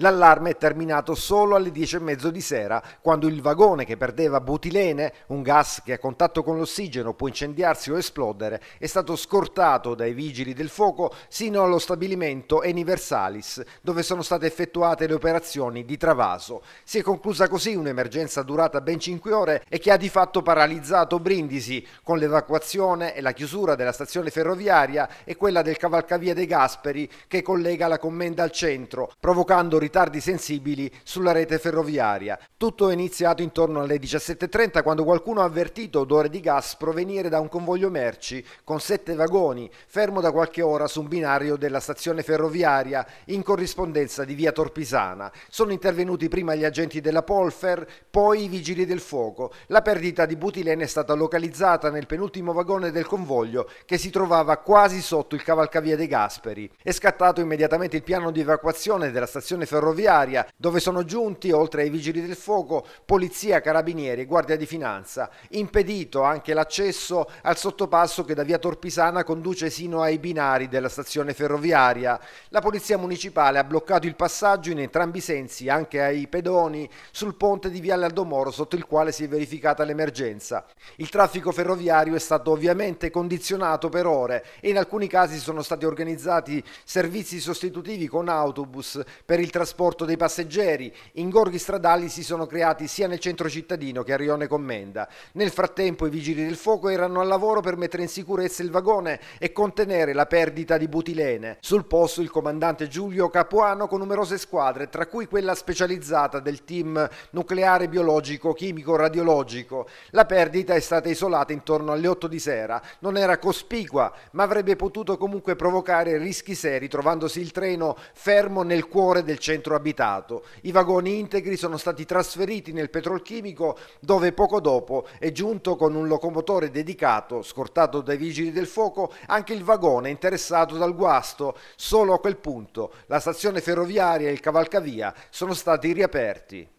L'allarme è terminato solo alle 10 e mezzo di sera, quando il vagone che perdeva butilene, un gas che a contatto con l'ossigeno può incendiarsi o esplodere, è stato scortato dai vigili del fuoco sino allo stabilimento Universalis, dove sono state effettuate le operazioni di travaso. Si è conclusa così un'emergenza durata ben 5 ore e che ha di fatto paralizzato Brindisi, con l'evacuazione e la chiusura della stazione ferroviaria e quella del cavalcavia dei Gasperi che collega la commenda al centro, provocando ritardi sensibili sulla rete ferroviaria. Tutto è iniziato intorno alle 17.30 quando qualcuno ha avvertito odore di gas provenire da un convoglio merci con sette vagoni, fermo da qualche ora su un binario della stazione ferroviaria in corrispondenza di via Torpisana. Sono intervenuti prima gli agenti della Polfer, poi i vigili del fuoco. La perdita di butilene è stata localizzata nel penultimo vagone del convoglio che si trovava quasi sotto il cavalcavia dei Gasperi. È scattato immediatamente il piano di evacuazione della stazione ferroviaria ferroviaria, dove sono giunti, oltre ai vigili del fuoco, polizia, carabinieri e guardia di finanza. Impedito anche l'accesso al sottopasso che da via Torpisana conduce sino ai binari della stazione ferroviaria. La polizia municipale ha bloccato il passaggio in entrambi i sensi, anche ai pedoni, sul ponte di Viale Aldomoro sotto il quale si è verificata l'emergenza. Il traffico ferroviario è stato ovviamente condizionato per ore e in alcuni casi sono stati organizzati servizi sostitutivi con autobus per il trasporto trasporto dei passeggeri. Ingorghi stradali si sono creati sia nel centro cittadino che a Rione Commenda. Nel frattempo i vigili del fuoco erano al lavoro per mettere in sicurezza il vagone e contenere la perdita di butilene. Sul posto il comandante Giulio Capuano con numerose squadre, tra cui quella specializzata del team nucleare biologico, chimico, radiologico. La perdita è stata isolata intorno alle 8 di sera. Non era cospicua, ma avrebbe potuto comunque provocare rischi seri trovandosi il treno fermo nel cuore del centro centro abitato. I vagoni integri sono stati trasferiti nel petrolchimico dove poco dopo è giunto con un locomotore dedicato, scortato dai vigili del fuoco, anche il vagone interessato dal guasto. Solo a quel punto la stazione ferroviaria e il cavalcavia sono stati riaperti.